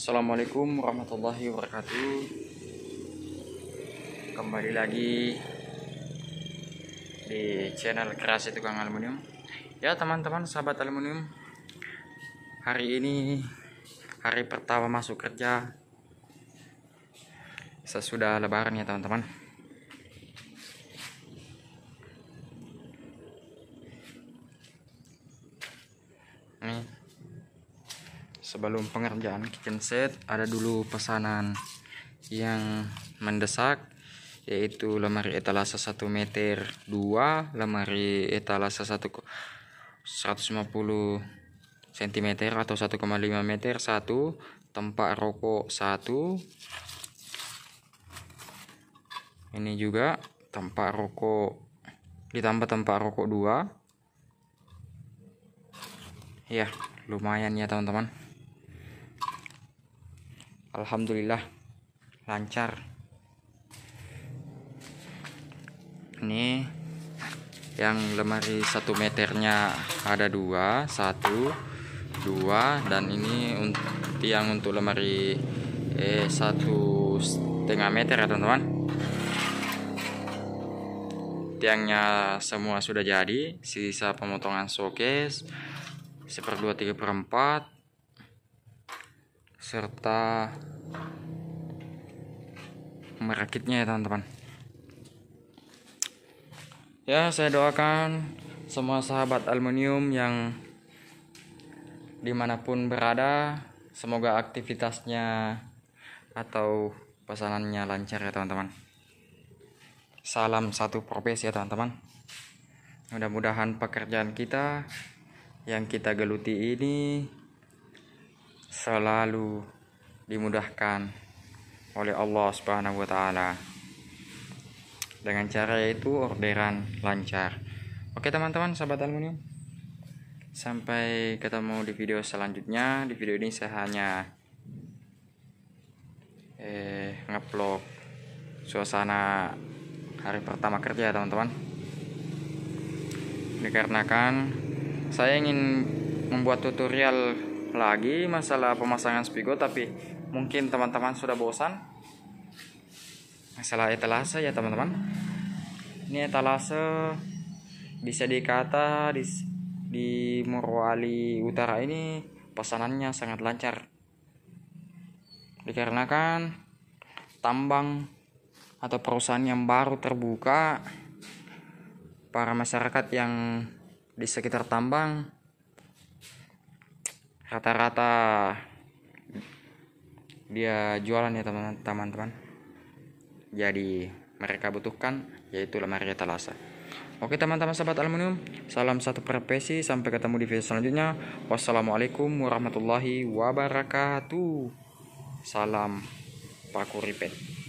Assalamualaikum warahmatullahi wabarakatuh Kembali lagi Di channel kreasi tukang aluminium Ya teman-teman sahabat aluminium Hari ini Hari pertama masuk kerja Sesudah lebaran ya teman-teman Nih sebelum pengerjaan kitchen set ada dulu pesanan yang mendesak yaitu lemari etalase 1 meter 2 lemari etalase 1 150 cm atau 1,5 meter 1 tempat rokok 1 ini juga tempat rokok ditambah tempat rokok 2 ya lumayan ya teman-teman alhamdulillah lancar ini yang lemari satu meternya ada dua satu dua dan ini tiang untuk lemari eh satu setengah meter ya teman-teman tiangnya semua sudah jadi sisa pemotongan showcase seperdua tiga perempat serta merakitnya ya teman-teman ya saya doakan semua sahabat aluminium yang dimanapun berada semoga aktivitasnya atau pesanannya lancar ya teman-teman salam satu profesi ya teman-teman mudah-mudahan pekerjaan kita yang kita geluti ini selalu dimudahkan oleh Allah Subhanahu wa taala. Dengan cara itu orderan lancar. Oke teman-teman sahabat aluminium. Sampai ketemu di video selanjutnya. Di video ini saya hanya eh ngevlog suasana hari pertama kerja teman-teman. Dikarenakan saya ingin membuat tutorial lagi masalah pemasangan spigot tapi mungkin teman-teman sudah bosan masalah etalase ya teman-teman ini etalase bisa dikata di di Morowali Utara ini pesanannya sangat lancar dikarenakan tambang atau perusahaan yang baru terbuka para masyarakat yang di sekitar tambang rata-rata dia jualan ya teman-teman jadi mereka butuhkan yaitu lemari etalase Oke teman-teman sahabat aluminium, salam satu profesi, sampai ketemu di video selanjutnya. Wassalamualaikum warahmatullahi wabarakatuh. Salam Paku Ripet.